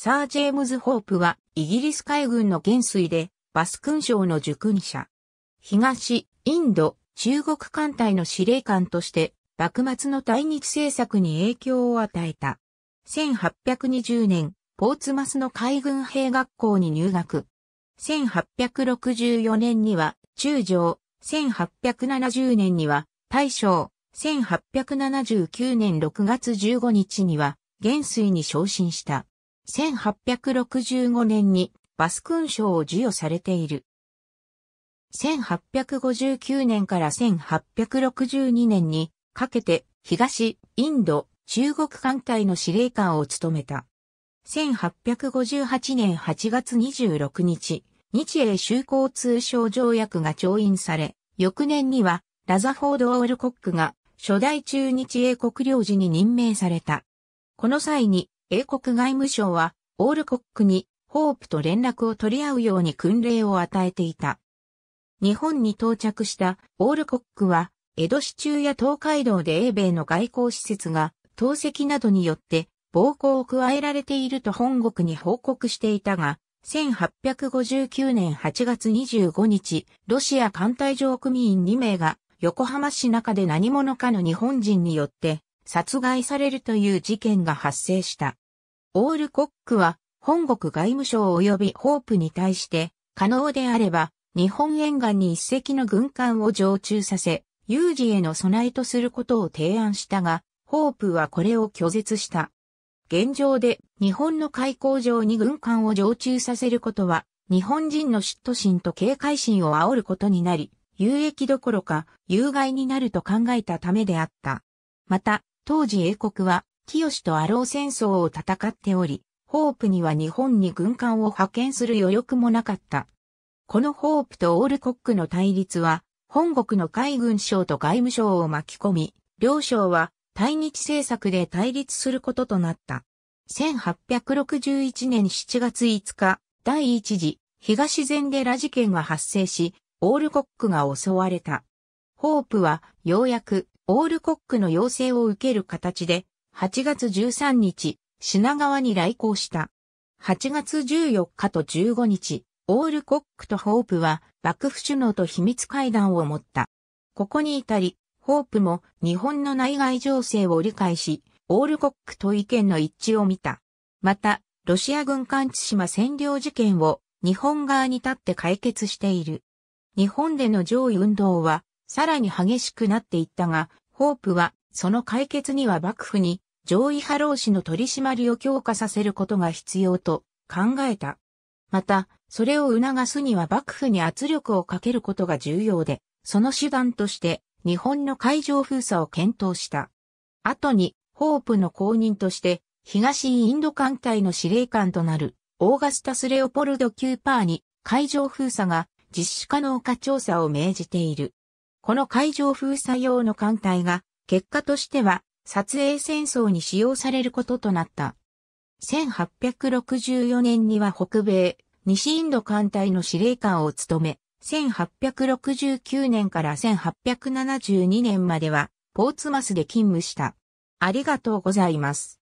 サー・ジェームズ・ホープは、イギリス海軍の元帥で、バス勲章の受勲者。東、インド、中国艦隊の司令官として、幕末の対日政策に影響を与えた。1820年、ポーツマスの海軍兵学校に入学。1864年には、中将、1870年には、大将、1879年6月15日には、元帥に昇進した。1865年にバス勲章を授与されている。1859年から1862年にかけて東インド中国艦隊の司令官を務めた。1858年8月26日、日英修好通商条約が調印され、翌年にはラザフォード・オールコックが初代中日英国領事に任命された。この際に英国外務省は、オールコックに、ホープと連絡を取り合うように訓令を与えていた。日本に到着したオールコックは、江戸市中や東海道で英米の外交施設が、投石などによって暴行を加えられていると本国に報告していたが、1859年8月25日、ロシア艦隊上組員2名が横浜市中で何者かの日本人によって殺害されるという事件が発生した。オールコックは本国外務省及びホープに対して可能であれば日本沿岸に一隻の軍艦を常駐させ有事への備えとすることを提案したがホープはこれを拒絶した。現状で日本の海溝上に軍艦を常駐させることは日本人の嫉妬心と警戒心を煽ることになり、有益どころか有害になると考えたためであった。また、当時英国は、清とアロー戦争を戦っており、ホープには日本に軍艦を派遣する余力もなかった。このホープとオールコックの対立は、本国の海軍省と外務省を巻き込み、両省は対日政策で対立することとなった。1861年7月5日、第一次東ラ寺事件が発生し、オールコックが襲われた。ホープはようやくオールコックの要請を受ける形で、8月13日、品川に来航した。8月14日と15日、オールコックとホープは幕府首脳と秘密会談を持った。ここに至り、ホープも日本の内外情勢を理解し、オールコックと意見の一致を見た。また、ロシア軍艦津島占領事件を日本側に立って解決している。日本での上位運動はさらに激しくなっていったが、ホープは、その解決には幕府に上位派老子の取り締まりを強化させることが必要と考えた。また、それを促すには幕府に圧力をかけることが重要で、その手段として日本の海上封鎖を検討した。後に、ホープの後任として、東インド艦隊の司令官となる、オーガスタス・レオポルド・キューパーに、海上封鎖が実施可能か調査を命じている。この海上封鎖用の艦隊が、結果としては、撮影戦争に使用されることとなった。1864年には北米、西インド艦隊の司令官を務め、1869年から1872年までは、ポーツマスで勤務した。ありがとうございます。